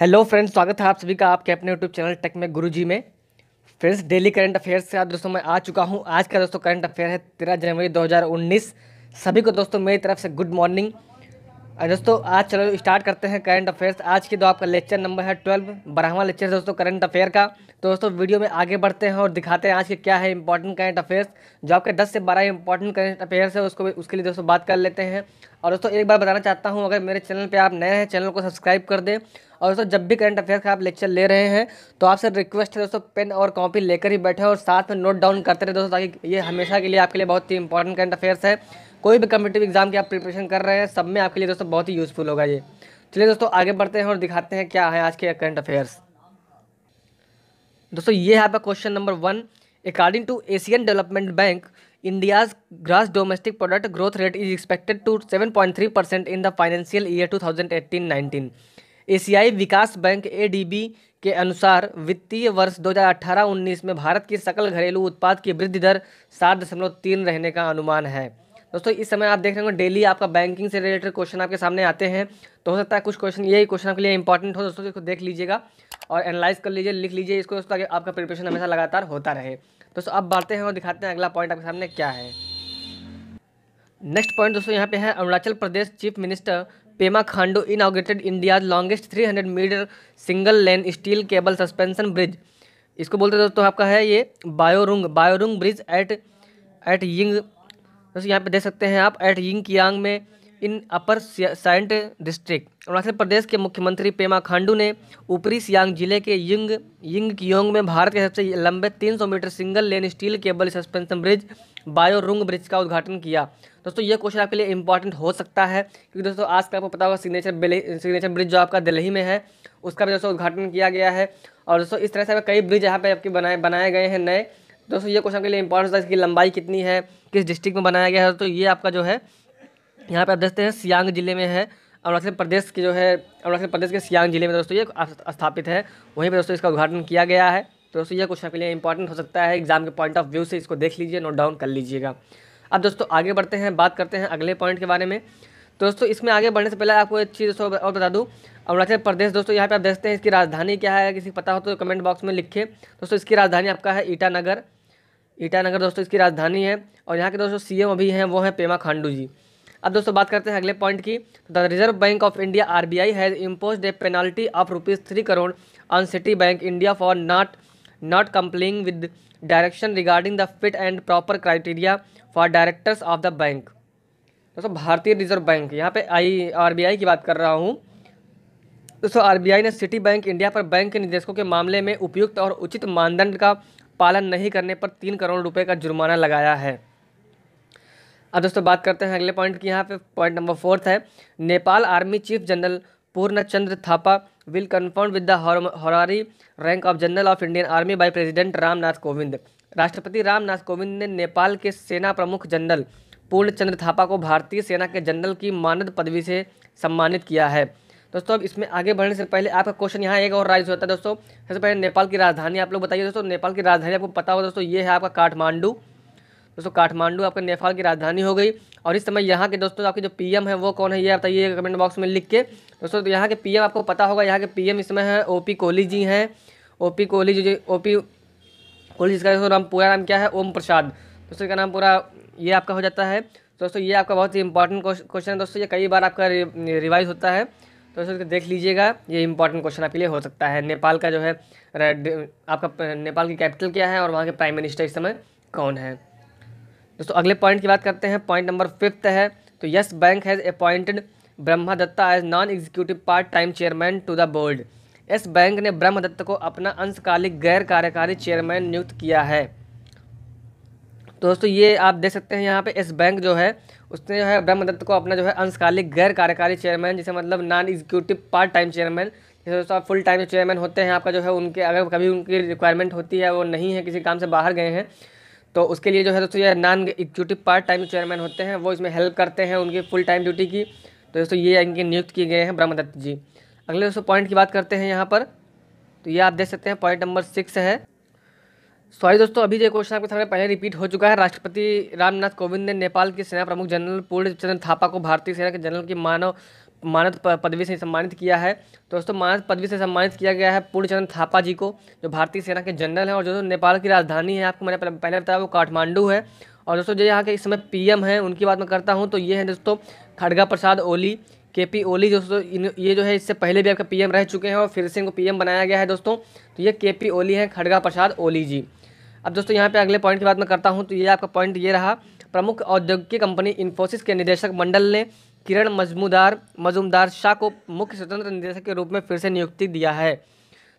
hello friends स्वागत है आप सभी का आपके अपने यूट्यूब चैनल टेक में गुरुजी में फ्रेंड्स डेली करंट अफेयर्स से आज दोस्तों मैं आ चुका हूं आज का दोस्तों करंट अफेयर है तेरह जनवरी 2019 सभी को दोस्तों मेरी तरफ से गुड मॉर्निंग दोस्तों आज चलो स्टार्ट करते हैं करंट अफेयर्स आज की दो आपका लेक्चर नंबर है ट्वेल्व बारहवा लेक्चर दोस्तों करंट अफेयर का तो दोस्तों वीडियो में आगे बढ़ते हैं और दिखाते हैं आज के क्या है इंपॉर्टेंट करंट अफेयर्स जो आपके 10 से 12 इंपॉर्टेंट करंट अफेयर्स है उसको भी उसके लिए दोस्तों बात कर लेते हैं और दोस्तों एक बार बताना चाहता हूँ अगर मेरे चैनल पर आप नए हैं चैनल को सब्सक्राइब कर दें और दोस्तों जब भी करंट अफेयर का आप लेक्चर ले रहे हैं तो आपसे रिक्वेस्ट है दोस्तों पेन और कॉपी लेकर ही बैठे और साथ में नोट डाउन करते रहे दोस्तों ताकि ये हमेशा के लिए आपके लिए बहुत ही इंपॉर्टेंट करंट अफेयर्स है कोई भी कम्पिटेटिव एग्ज़ाम की आप प्रिपरेशन कर रहे हैं सब में आपके लिए दोस्तों बहुत ही यूज़फुल होगा ये चलिए दोस्तों आगे बढ़ते हैं और दिखाते हैं क्या है आज के करंट अफेयर्स दोस्तों ये है आपका question number one according to Asian Development Bank India's gross domestic product growth rate is expected to seven point three percent in the financial year two thousand eighteen nineteen एशियाई विकास bank ए के अनुसार वित्तीय वर्ष 2018-19 में भारत की सकल घरेलू उत्पाद की वृद्धि दर सात दशमलव तीन रहने का अनुमान है दोस्तों इस समय आप देख रहे हो डेली आपका बैंकिंग से रिलेटेड क्वेश्चन आपके सामने आते हैं तो हो सकता है कुछ क्वेश्चन यही क्वेश्चन आपके लिए इंपॉर्टेंट हो दोस्तों इसको देख लीजिएगा और एनालाइज कर लीजिए लिख लीजिए इसको दोस्तों ताकि आपका प्रिपरेशन हमेशा लगातार होता रहे दोस्तों अब बढ़ते हैं और दिखाते हैं अगला पॉइंट आपके सामने क्या है नेक्स्ट पॉइंट दोस्तों यहाँ पे है Arunachal Pradesh chief minister Pema Khandu inaugurated India longest 300 metre single lane steel cable suspension bridge इसको बोलते दोस्तों आपका है ये Byorung Byorung bridge at at यिंग दोस्तों यहाँ पे देख सकते हैं आप एट यिंग कियांग में इन अपर साइंट डिस्ट्रिक्ट अरुणाचल प्रदेश के मुख्यमंत्री पेमा खांडू ने ऊपरी सियांग जिले के यिंग यिंग कियोंग में भारत के सबसे लंबे 300 metre single lane steel cable suspension bridge Byorung bridge का उद्घाटन किया दोस्तों ये क्वेश्चन आपके लिए इंपॉर्टेंट हो सकता है क्योंकि दोस्तों आज का आपको पता होगा सिग्नेचर सिग्नेचर ब्रिज जो आपका दिल्ली में है उसका भी दोस्तों उद्घाटन किया गया है और दोस्तों इस तरह से कई ब्रिज यहाँ पर आपके बनाए बनाए गए हैं नए दोस्तों ये क्वेश्चन आपके लिए इंपॉर्टेंट होता है इसकी लंबाई कितनी है किस डिस्ट्रिक्ट में बनाया गया है तो ये आपका जो है यहाँ पे आप देखते हैं सियांग जिले में है अरुणाचल प्रदेश के जो है अरुणाचल प्रदेश के सियांग जिले में तो दोस्तों ये स्थापित है वहीं पर दोस्तों इसका उद्घाटन किया गया है तो दोस्तों ये क्वेश्चन के लिए इंपॉर्टेंट हो सकता है एग्जाम के पॉइंट ऑफ व्यू से इसको देख लीजिए नोट डाउन कर लीजिएगा अब दोस्तों आगे बढ़ते हैं बात करते हैं अगले पॉइंट के बारे में तो दोस्तों इसमें आगे बढ़ने से पहले आपको एक चीज़ दोस्तों और बता दूँ अरुणाचल प्रदेश दोस्तों यहाँ पर आप देखते हैं इसकी राजधानी क्या है किसी पता हो तो कमेंट बॉक्स में लिखे दोस्तों इसकी राजधानी आपका है ईटानगर ईटानगर दोस्तों इसकी राजधानी है और यहाँ के दोस्तों सी अभी हैं वो हैं पेमा खांडू जी अब दोस्तों बात करते हैं अगले पॉइंट की the Reserve Bank of India R B I has impose a penalty of rupees three crore on Citi Bank India for not not complying with direction regarding the fit and proper criteria for directors of the bank दोस्तों भारतीय reserve bank यहाँ पे I R B आई की बात कर रहा हूँ दोस्तों आर बी आई ने सिटी बैंक इंडिया पर बैंक के निदेशकों के मामले में उपयुक्त और उचित मानदंड का पालन नहीं करने पर तीन करोड़ रुपये का जुर्माना लगाया है अब दोस्तों बात करते हैं अगले पॉइंट की यहाँ पे पॉइंट नंबर फोर्थ है Nepal army chief general Purnachandra Thapa will confirm with the honorary rank of general of Indian army by president Ramnath Kovind राष्ट्रपति रामनाथ कोविंद ने नेपाल के सेना प्रमुख जनरल पूर्णचंद्र थापा को भारतीय सेना के जनरल की मानद पदवी से सम्मानित किया है दोस्तों अब इसमें आगे बढ़ने से पहले आपका क्वेश्चन यहाँ एक और राइज होता है दोस्तों सबसे पहले नेपाल की राजधानी आप लोग बताइए दोस्तों नेपाल की राजधानी आपको पता होगा दोस्तों ये है आपका काठमांडू दोस्तों काठमांडू आपका नेपाल की राजधानी हो गई और इस समय यहाँ के दोस्तों आपके जो पीएम है वो कौन है ये बताइए कमेंट बॉक्स में लिख के दोस्तों तो यहाँ के पीएम आपको पता होगा यहाँ के पीएम इस समय है ओपी कोहली जी हैं ओपी कोहली जी ओपी कोहली जिसका दोस्तों नाम पूरा नाम क्या है ओम प्रसाद दोस्तों का नाम पूरा ये आपका हो जाता है दोस्तों ये आपका बहुत ही इंपॉर्टेंट क्वेश्चन है दोस्तों ये कई बार आपका रिवाइज होता है तो सर तो देख लीजिएगा ये इंपॉर्टेंट क्वेश्चन आपके लिए हो सकता है नेपाल का जो है आपका नेपाल की कैपिटल क्या है और वहाँ के प्राइम मिनिस्टर इस समय कौन है दोस्तों अगले पॉइंट की बात करते हैं पॉइंट नंबर फिफ्थ है तो Yes Bank has appointed Brahma Dutta as non executive part time chairman to the board Yes Bank ने ब्रह्मदत्त को अपना अंशकालिक गैर कार्यकारी चेयरमैन नियुक्त किया है तो दोस्तों ये आप देख सकते हैं यहाँ पे एस बैंक जो है उसने जो है ब्रह्म दत्त को अपना जो है अंशकालिक गैर कार्यकारी चेयरमैन जिसे मतलब non executive part time chairman जैसे दोस्तों आप फुल टाइम चेयरमैन होते हैं आपका जो है उनके अगर कभी उनकी रिक्वायरमेंट होती है वो नहीं है किसी काम से बाहर गए हैं तो उसके लिए जो है दोस्तों ये non executive part time chairman होते हैं वो इसमें हेल्प करते हैं उनकी फुल टाइम ड्यूटी की तो दोस्तों ये इनके नियुक्त किए गए हैं दत्त जी अगले दोस्तों पॉइंट की बात करते हैं यहाँ पर तो ये आप देख सकते हैं पॉइंट नंबर सिक्स है सॉरी दोस्तों अभी जो क्वेश्चन आपके सामने पहले रिपीट हो चुका है राष्ट्रपति रामनाथ कोविंद ने नेपाल के सेना प्रमुख जनरल पूर्ण चंद्र थापा को भारतीय सेना के जनरल की मानव मानद पदवी से सम्मानित किया है तो दोस्तों मानद पदवी से सम्मानित किया गया है पूर्णचंद्र थापा जी को जो भारतीय सेना के जनरल हैं और जो नेपाल की राजधानी है आपको मैंने पहले बताया वो काठमांडू है और दोस्तों जो यहाँ के इस समय पी हैं उनकी बात मैं करता हूँ तो ये है दोस्तों खड़गा प्रसाद ओली के पी ओली दोस्तों ये जो है इससे पहले भी आपके पीएम रह चुके हैं और फिर से इनको पीएम बनाया गया है दोस्तों तो ये के पी ओली हैं खड़गा प्रसाद ओली जी अब दोस्तों यहाँ पे अगले पॉइंट की बात मैं करता हूँ तो ये आपका पॉइंट ये रहा प्रमुख औद्योगिक कंपनी इन्फोसिस के निदेशक मंडल ने किरण मजमूदार मजूमदार शाह को मुख्य स्वतंत्र निदेशक के रूप में फिर से नियुक्ति दिया है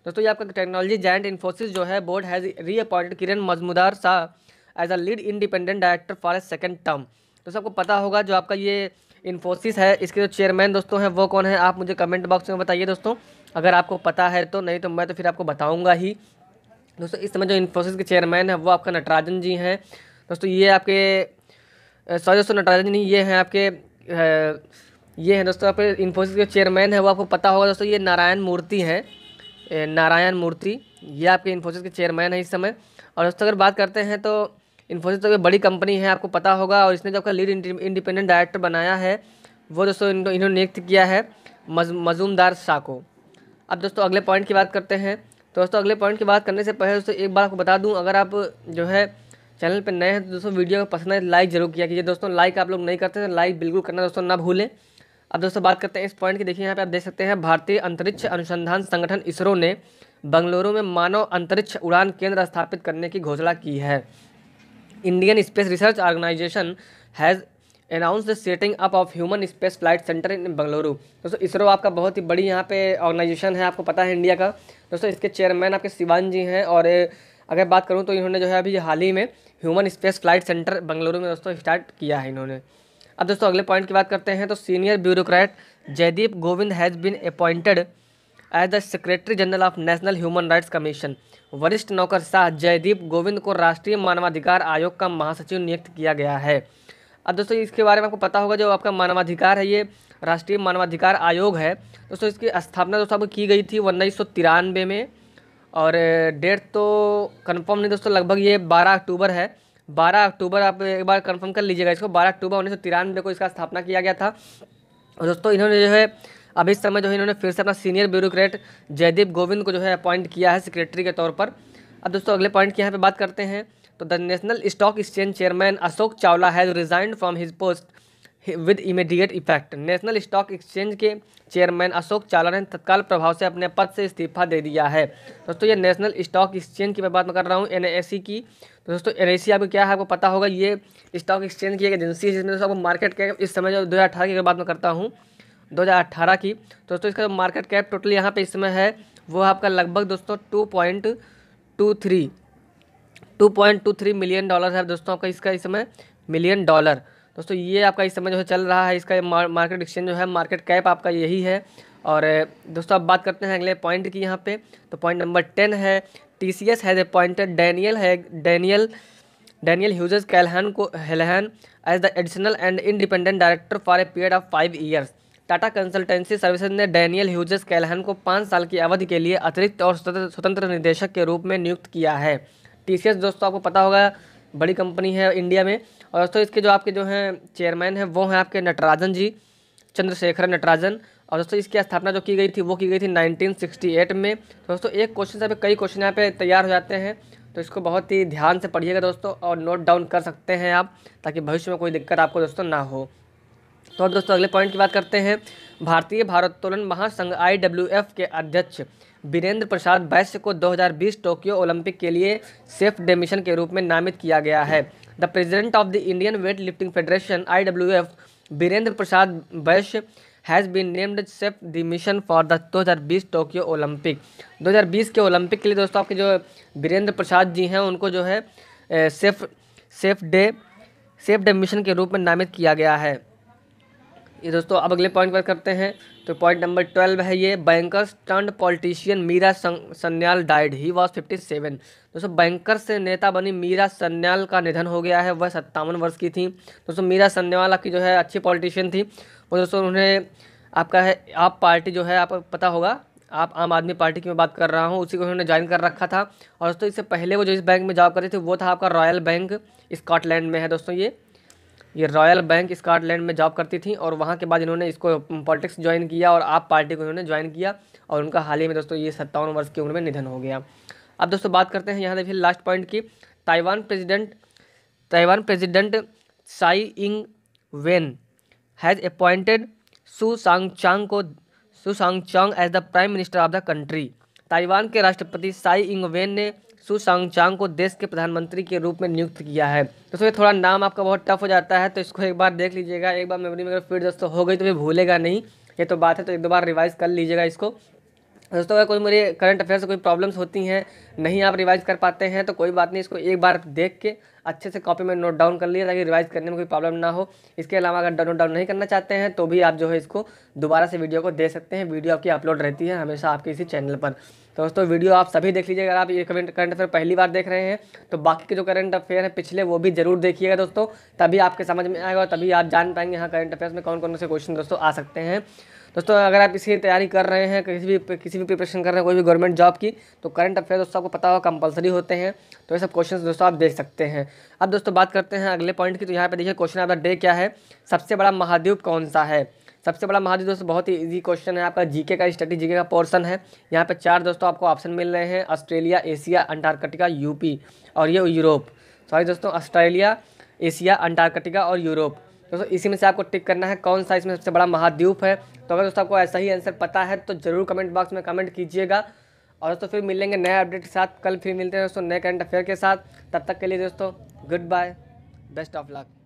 दोस्तों ये आपका टेक्नोलॉजी जैंट इन्फोसिस जो है board has reappointed Kiran Mazumdar Shaw as a lead independent director for a second term दोस्तों आपको पता होगा जो आपका ये इन्फोसिस है इसके जो चेयरमैन दोस्तों हैं वो कौन है आप मुझे कमेंट बॉक्स में बताइए दोस्तों अगर आपको पता है तो नहीं तो मैं तो फिर आपको बताऊँगा ही दोस्तों इस समय जो इन्फोसिस के चेयरमैन है वो आपका नटराजन जी हैं दोस्तों ये आपके सॉरी दोस्तों नटराजन जी ये हैं आपके ये हैं दोस्तों आपके इन्फोसिस के चेयरमैन है वो आपको पता होगा दोस्तों ये नारायण मूर्ति हैं नारायण मूर्ति ये आपके इन्फोसिस के चेयरमैन है इस समय और दोस्तों अगर बात करते हैं तो इन्फोसिस तो बड़ी कंपनी है आपको पता होगा और इसने जो आपका लीड इंडिपेंडेंट डायरेक्टर बनाया है वो दोस्तों इन्होंने नियुक्त किया है मज मजूमदार शाह को अब दोस्तों अगले पॉइंट की बात करते हैं तो दोस्तों अगले पॉइंट की बात करने से पहले दोस्तों एक बार आपको बता दूँ अगर आप जो है चैनल पर नए हैं तो दोस्तों वीडियो को पसंद है लाइक तो जरूर किया कीजिए दोस्तों लाइक आप लोग नहीं करते तो लाइक बिल्कुल करना दोस्तों ना भूलें अब दोस्तों बात करते हैं इस पॉइंट की देखिए यहाँ पे आप देख सकते हैं भारतीय अंतरिक्ष अनुसंधान संगठन इसरो ने बंगलुरु में मानव अंतरिक्ष उड़ान केंद्र स्थापित करने की घोषणा की है Indian Space Research Organisation has announce the setting up of human space flight centre in Bengaluru दोस्तों इसरो आपका बहुत ही बड़ी यहाँ पे ऑर्गेनाइजेशन है आपको पता है इंडिया का दोस्तों इसके चेयरमैन आपके शिवान जी हैं और अगर बात करूँ तो इन्होंने जो है अभी हाल ही में human space flight centre Bengaluru में दोस्तों स्टार्ट किया है इन्होंने अब दोस्तों अगले पॉइंट की बात करते हैं तो senior bureaucrat Jaideep Govind has been appointed as the secretary general of National Human Rights Commission वरिष्ठ नौकर शाह जयदीप गोविंद को राष्ट्रीय मानवाधिकार आयोग का महासचिव नियुक्त किया गया है अब दोस्तों इसके बारे में आपको पता होगा जो आपका मानवाधिकार है ये राष्ट्रीय मानवाधिकार आयोग है दोस्तों इसकी स्थापना दोस्तों आपको की गई थी उन्नीस में और डेट तो कंफर्म नहीं दोस्तों लगभग ये 12 अक्टूबर है 12 अक्टूबर आप एक बार कंफर्म कर लीजिएगा इसको 12 अक्टूबर उन्नीस को इसका स्थापना किया गया था और दोस्तों इन्होंने जो है अभी इस समय जो है इन्होंने फिर से अपना सीनियर ब्यूरोक्रेट जयदीप गोविंद को जो है अपॉइंट किया है सेक्रेटरी के तौर पर अब दोस्तों अगले पॉइंट की यहाँ पर बात करते हैं तो the National Stock Exchange chairman Ashok Chawla has resigned from his post with immediate effect National Stock Exchange के चेयरमैन अशोक चावला ने तत्काल प्रभाव से अपने पद से इस्तीफा दे दिया है दोस्तों ये नेशनल स्टॉक एक्सचेंज की मैं बात कर रहा हूँ एन e की तो दोस्तों एन e आपको क्या है आपको पता होगा ये स्टॉक एक्सचेंज की एक एजेंसी है जिसमें दोस्तों आपको मार्केट कैप इस समय जो दो की बात मैं करता हूँ 2018 की तो दोस्तों इसका मार्केट कैप टोटल यहाँ पे इस समय है वो आपका लगभग दोस्तों two point two three two point two three million dollar है दोस्तों आपका इसका इस समय मिलियन डॉलर दोस्तों ये आपका इस समय जो है चल रहा है इसका मार्केट एक्सचेंज जो है मार्केट कैप आपका यही है और दोस्तों अब बात करते हैं अगले पॉइंट की यहाँ पे तो पॉइंट नंबर टेन है T C S has appointed Daniel है डैनियल डैनियल ह्यूजेस कैलहन को हेलहन as the additional and independent director for a period of five years Tata Consultancy Services ने डैनियल ह्यूजेस कैलहन को पाँच साल की अवधि के लिए अतिरिक्त और स्वतंत्र निदेशक के रूप में नियुक्त किया है टी दोस्तों आपको पता होगा बड़ी कंपनी है इंडिया में और दोस्तों इसके जो आपके जो हैं चेयरमैन हैं वो हैं आपके नटराजन जी चंद्रशेखर नटराजन और दोस्तों इसकी स्थापना जो की गई थी वो की गई थी 1968 में तो दोस्तों एक क्वेश्चन से कई क्वेश्चन यहाँ पे तैयार हो जाते हैं तो इसको बहुत ही ध्यान से पढ़िएगा दोस्तों और नोट डाउन कर सकते हैं आप ताकि भविष्य में कोई दिक्कत आपको दोस्तों ना हो तो अब दोस्तों अगले पॉइंट की बात करते हैं भारतीय भारोत्तोलन महासंघ आई के अध्यक्ष वीरेंद्र प्रसाद वैश्य को 2020 टोक्यो ओलंपिक के लिए सेफ डेमिशन के रूप में नामित किया गया है the president of the Indian weight lifting federation I W F Virendra Prasad Vaishya has been named chef de mission for the 2020 Tokyo Olympic बीस के ओलंपिक के लिए दोस्तों आपके जो वीरेंद्र प्रसाद जी हैं उनको जो है chef chef de chef de mission के रूप में नामित किया गया है ये दोस्तों अब अगले पॉइंट पर करते हैं तो पॉइंट नंबर ट्वेल्व है ये bankers turn politician Meera Sanyal died he was fifty seven दोस्तों बैंकर से नेता बनी मीरा सन्याल का निधन हो गया है वह सत्तावन वर्ष की थी दोस्तों मीरा सन्याल आपकी जो है अच्छी पॉलिटिशियन थी और दोस्तों उन्हें आपका है आप पार्टी जो है आपको पता होगा आप आम आदमी पार्टी की मैं बात कर रहा हूँ उसी को उन्होंने ज्वाइन कर रखा था और दोस्तों इससे पहले वो जो इस बैंक में जॉब करती थी वो था आपका रॉयल बैंक स्कॉटलैंड में है दोस्तों ये ये रॉयल बैंक स्कॉटलैंड में जॉब करती थी और वहाँ के बाद इन्होंने इसको पॉलिटिक्स ज्वाइन किया और आप पार्टी को इन्होंने ज्वाइन किया और उनका हाल ही में दोस्तों ये सत्तावन वर्ष की उम्र में निधन हो गया अब दोस्तों बात करते हैं यहाँ देखिए लास्ट पॉइंट की Taiwan president Taiwan president Tsai Ing Wen has appointed सु सांग चांग को Su Tseng Chang as the prime minister of the country Taiwan के राष्ट्रपति साई इंग वेन ने सुसांगचांग को देश के प्रधानमंत्री के रूप में नियुक्त किया है दोस्तों ये थोड़ा नाम आपका बहुत टफ हो जाता है तो इसको एक बार देख लीजिएगा एक बार मेमोरी में अगर फिर दोस्तों हो गई तो भी भूलेगा नहीं ये तो बात है तो एक दो बार रिवाइज़ कर लीजिएगा इसको दोस्तों अगर कोई मेरे करंट अफेयर से कोई प्रॉब्लम्स होती हैं नहीं आप रिवाइज कर पाते हैं तो कोई बात नहीं इसको एक बार देख के अच्छे से कॉपी में नोट डाउन कर लिए ताकि रिवाइज करने में कोई प्रॉब्लम ना हो इसके अलावा अगर नोट डाउन नहीं करना चाहते हैं तो भी आप जो है इसको दोबारा से वीडियो को दे सकते हैं वीडियो आपकी अपलोड रहती है हमेशा आपके इसी चैनल पर तो दोस्तों वीडियो आप सभी देख लीजिए अगर आप ये करंट करंट अफेयर पहली बार देख रहे हैं तो बाकी के जो करंट अफेयर है पिछले वो भी जरूर देखिएगा दोस्तों तभी आपके समझ में आएगा और तभी आप जान पाएंगे हाँ करंट अफेयर्स में कौन कौन से क्वेश्चन दोस्तों आ सकते हैं दोस्तों अगर आप इसी तैयारी कर रहे हैं किसी भी किसी भी प्रिपरेशन कर रहे हैं कोई भी गवर्नमेंट जॉब की तो करंट अफेयर दोस्तों आपको पता होगा कंपलसरी होते हैं तो ये सब क्वेश्चन दोस्तों आप देख सकते हैं अब दोस्तों बात करते हैं अगले पॉइंट की तो यहाँ पर देखिए क्वेश्चन आपका डे क्या है सबसे बड़ा महाद्वीप कौन सा है सबसे बड़ा महाद्वीप दोस्तों बहुत ही इजी क्वेश्चन है आपका जीके का स्टडी जीके का पोर्सन है यहाँ पे चार दोस्तों आपको ऑप्शन मिल रहे हैं ऑस्ट्रेलिया एशिया अंटार्कटिका यूपी और ये यूरोप सॉरी दोस्तों ऑस्ट्रेलिया एशिया अंटार्कटिका और यूरोप दोस्तों इसी में से आपको टिक करना है कौन सा इसमें सबसे बड़ा महाद्वीप है तो अगर दोस्तों आपको ऐसा ही आंसर पता है तो ज़रूर कमेंट बॉक्स में कमेंट कीजिएगा और दोस्तों फिर मिलेंगे नए अपडेट के साथ कल फिर मिलते हैं दोस्तों नए करंट अफेयर के साथ तब तक के लिए दोस्तों good bye best of luck